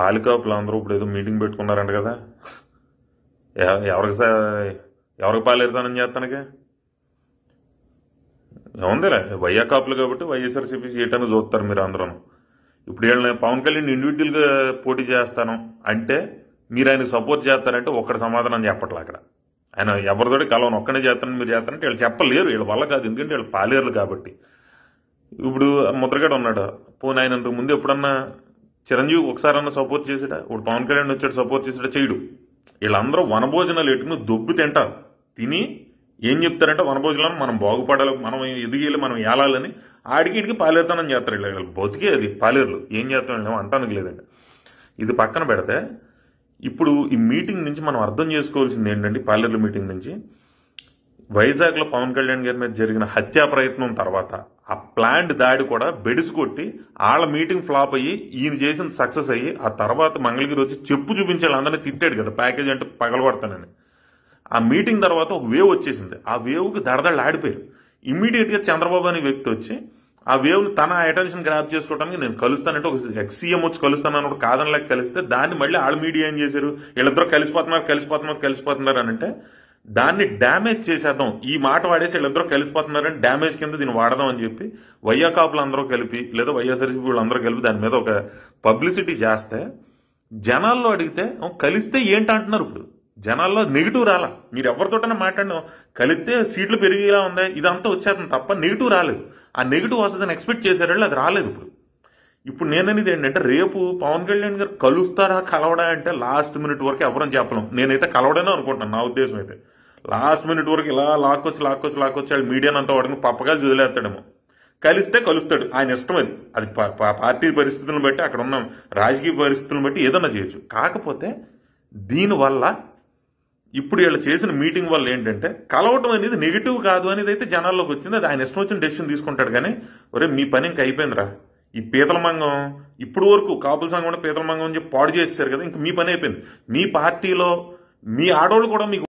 పాలికాపులు అందరూ ఇప్పుడు ఏదో మీటింగ్ పెట్టుకున్నారంట కదా ఎవరికి ఎవరికి పాలేరుతానని చేస్తానికి ఏముందిలే వైయా కాపులు కాబట్టి వైఎస్ఆర్సీపీ చేయటాన్ని చూస్తారు మీరు అందరూ ఇప్పుడు వీళ్ళని పవన్ కళ్యాణ్ ఇండివిజువల్గా పోటీ చేస్తాను అంటే మీరు ఆయనకు సపోర్ట్ చేస్తారంటే ఒక్కడి సమాధానం చెప్పట్లే అక్కడ ఆయన ఎవరితోటి కలవను ఒక్కడే చేస్తానని మీరు చేస్తారంటే వీళ్ళు చెప్పలేరు వీళ్ళ వల్ల కాదు ఎందుకంటే వీళ్ళు పాలేరు కాబట్టి ఇప్పుడు ముద్రగడ ఉన్నాడు పోనీ ఆయన ముందు ఎప్పుడన్నా చిరంజీవి ఒకసారి అన్న సపోర్ట్ చేసాడా ఇప్పుడు పవన్ కళ్యాణ్ వచ్చాడు సపోర్ట్ చేసాడా చేయడు వీళ్ళందరూ భోజనాలు ఎట్టుకుని దొబ్బు తింటారు తిని ఏం చెప్తారంటే వనభోజనం మనం బాగుపడాలి మనం ఎదిగేయాలి మనం ఏలాలని ఆడికిడికి పాలేరుతానని చేస్తారు వీళ్ళు బతికే అది పాలేరులు ఏం చేస్తాం అంటానికి లేదండి ఇది పక్కన పెడితే ఇప్పుడు ఈ మీటింగ్ నుంచి మనం అర్థం చేసుకోవాల్సింది ఏంటంటే పాలేరుల మీటింగ్ నుంచి వైజాగ్లో పవన్ కళ్యాణ్ గారి మీద జరిగిన హత్యా ప్రయత్నం తర్వాత ఆ ప్లాంట్ దాడి కూడా బెడిసి కొట్టి వాళ్ళ మీటింగ్ ఫ్లాప్ అయ్యి ఈయన చేసిన సక్సెస్ అయ్యి ఆ తర్వాత మంగళగిరి వచ్చి చెప్పు చూపించాలి అందరినీ తిట్టాడు కదా ప్యాకేజ్ అంటే పగలగొడతానని ఆ మీటింగ్ తర్వాత ఒక వేవ్ వచ్చేసింది ఆ వేవ్కి దడదళ్ళు ఆడిపోయారు గా చంద్రబాబు అనే వ్యక్తి వచ్చి ఆ వేవ్ని తన అటెన్షన్ గ్రాప్ చేసుకోవడానికి నేను కలుస్తానంటే ఒక ఎక్సీఎం వచ్చి కలుస్తానని ఒక కాదనలేక కలిస్తే దాన్ని మళ్ళీ ఆల్ మీడియా ఏం చేశారు వీళ్ళిద్దరూ కలిసిపోతున్నారు కలిసిపోతున్నారు కలిసిపోతున్నారు అని అంటే దాన్ని డ్యామేజ్ చేసేద్దాం ఈ మాట వాడేసి వీళ్ళందరూ కలిసిపోతున్నారని డ్యామేజ్ కింద దీన్ని వాడదాం అని చెప్పి వైయా కాపులు అందరూ కలిపి లేదా వైఎస్ఆర్సీపీ వీళ్ళందరూ కలిపి దాని మీద ఒక పబ్లిసిటీ చేస్తే జనాల్లో అడిగితే కలిస్తే ఏంటి అంటున్నారు ఇప్పుడు జనాల్లో నెగిటివ్ రాలా మీరు ఎవరితోటైనా మాట్లాడిన కలిస్తే సీట్లు పెరిగేలా ఉంది ఇదంతా వచ్చేస్తుంది తప్ప నెగిటివ్ రాలేదు ఆ నెగిటివ్ వస్తుందని ఎక్స్పెక్ట్ చేసేటప్పుడు అది రాలేదు ఇప్పుడు ఇప్పుడు నేననేది ఏంటంటే రేపు పవన్ కళ్యాణ్ గారు కలుస్తారా కలవడా అంటే లాస్ట్ మినిట్ వరకు ఎవరని చెప్పలేం నేనైతే కలవడనే అనుకుంటున్నాను నా ఉద్దేశం అయితే లాస్ట్ మినిట్ వరకు ఇలా లాక్కొచ్చి లాక్కొచ్చి లాక్కొచ్చి వాళ్ళు మీడియాను అంతా వాడిని పప్పగాలు చదిలేస్తాడేమో కలిస్తే కలుస్తాడు ఆయన ఇష్టం అది అది పార్టీ పరిస్థితులను బట్టి అక్కడ ఉన్న రాజకీయ పరిస్థితులను బట్టి ఏదన్నా చేయొచ్చు కాకపోతే దీనివల్ల ఇప్పుడు వీళ్ళు చేసిన మీటింగ్ వల్ల ఏంటంటే కలవటం అనేది నెగిటివ్ కాదు అనేది అయితే జనాల్లోకి వచ్చింది అది ఆయన ఇష్టం వచ్చిన డెసిషన్ తీసుకుంటాడు కానీ ఒరే మీ పని అయిపోయింది అయిపోయిందిరా ఈ పీతలమంగం ఇప్పటి వరకు కాపుల సంఘం కూడా పీతలమంగం అని చెప్పి పాడు చేస్తారు కదా ఇంక మీ పని అయిపోయింది మీ పార్టీలో మీ ఆడవాళ్ళు కూడా మీకు